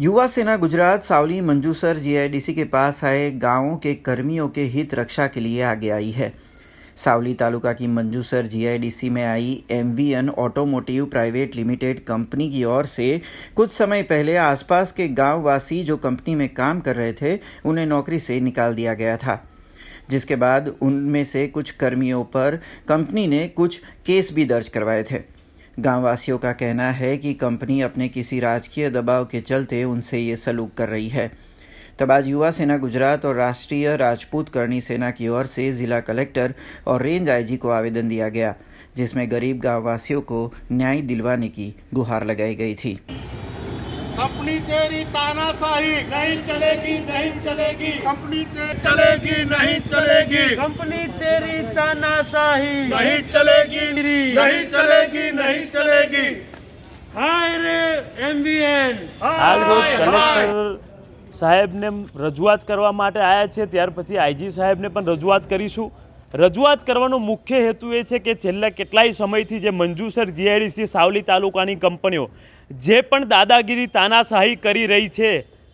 युवा सेना गुजरात सावली मंजूसर जीआईडीसी के पास आए गांवों के कर्मियों के हित रक्षा के लिए आगे आई है सावली तालुका की मंजूसर जीआईडीसी में आई MVN automotive private limited company की ओर से कुछ समय पहले आसपास के गांववासी जो कंपनी में काम कर रहे थे उन्हें नौकरी से निकाल दिया गया था जिसके बाद उनमें से कुछ कर्मियों पर कंपनी ने कुछ केस भी दर्ज करवाए थे गांववासियों का कहना है कि कंपनी अपने किसी राजकीय दबाव के चलते उनसे ये सलूक कर रही है तब आज युवा सेना गुजरात और राष्ट्रीय राजपूत करणी सेना की ओर से जिला कलेक्टर और रेंज आईजी को आवेदन दिया गया जिसमें गरीब गांववासियों को न्याय दिलवाने की गुहार लगाई गई थी कंपनी तेरी तानाशाही नहीं चलेगी नहीं चलेगी कंपनी तेरी चलेगी नहीं चलेगी कंपनी तेरी तानाशाही नहीं चलेगी नहीं चलेगी नहीं જિંદગી હાય રે એમબીએન હાલ રોજ કલેક્ટર સાહેબને રજૂઆત કરવા માટે આવ્યા છે ત્યાર પછી આઈજી સાહેબને પણ રજૂઆત કરીશું રજૂઆત કરવાનો મુખ્ય હેતુ એ છે કે છેલ્લા કેટલાય સમયથી જે મંજુસર જીઆઈડીસી સાવલી તાલુકાની કંપનીઓ જે પણ દાદાગીરી તાનાશાહી કરી રહી છે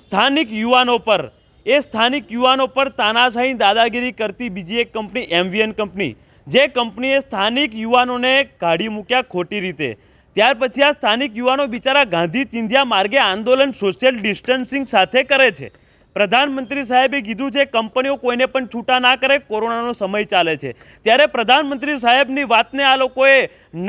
સ્થાનિક યુવાનો પર એ સ્થાનિક યુવાનો પર તાનાશાહી દાદાગીરી કરતી બીજી એક કંપની એમવીએન કંપની જે કંપનીએ સ્થાનિક યુવાનોને કાઢી મૂક્યા ખોટી રીતે ત્યાર પછી આ સ્થાનિક યુવાનો બિચારા ગાંધી ચિંધ્યા માર્ગે આંદોલન સોશિયલ ડિસ્ટન્સિંગ સાથે કરે છે પ્રધાનમંત્રી સાહેબે કીધું છે કંપનીઓ કોઈને પણ છૂટા ના કરે કોરોનાનો સમય ચાલે છે ત્યારે પ્રધાનમંત્રી સાહેબની વાતને આ લોકોએ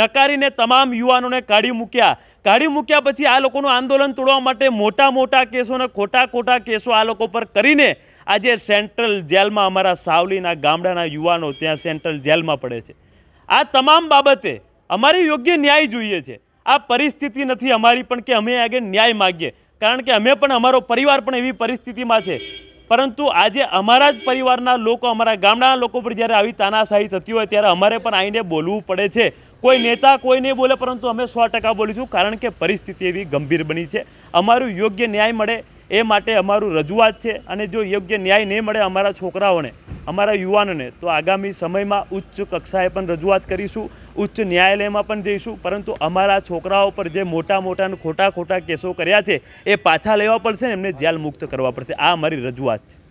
નકારીને તમામ યુવાનોને કાઢી મૂક્યા કાઢી મૂક્યા પછી આ લોકોનું આંદોલન તોડવા માટે મોટા મોટા કેસોને ખોટા ખોટા કેસો આ લોકો પર કરીને આજે સેન્ટ્રલ જેલમાં અમારા સાવલીના ગામડાના યુવાનો ત્યાં સેન્ટ્રલ જેલમાં પડે છે આ તમામ બાબતે અમારે યોગ્ય ન્યાય જોઈએ છે આ પરિસ્થિતિ નથી અમારી પણ કે અમે આગળ ન્યાય માગીએ કારણ કે અમે પણ અમારો પરિવાર પણ એવી પરિસ્થિતિમાં છે પરંતુ આજે અમારા જ પરિવારના લોકો અમારા ગામડાના લોકો પર જ્યારે આવી તાનાશાહી થતી હોય ત્યારે અમારે પણ આઈને બોલવું પડે છે કોઈ નેતા કોઈ નહીં બોલે પરંતુ અમે સો ટકા બોલીશું કારણ કે પરિસ્થિતિ એવી ગંભીર બની છે અમારું યોગ્ય ન્યાય મળે એ માટે અમારું રજૂઆત છે અને જો યોગ્ય ન્યાય નહીં મળે અમારા છોકરાઓને અમારા યુવાનોને તો આગામી સમયમાં ઉચ્ચ કક્ષાએ પણ રજૂઆત કરીશું ઉચ્ચ ન્યાયાલયમાં પણ જઈશું પરંતુ અમારા છોકરાઓ પર જે મોટા મોટા ખોટા ખોટા કેસો કર્યા છે એ પાછા લેવા પડશે ને એમને જેલ મુક્ત કરવા પડશે આ અમારી રજૂઆત છે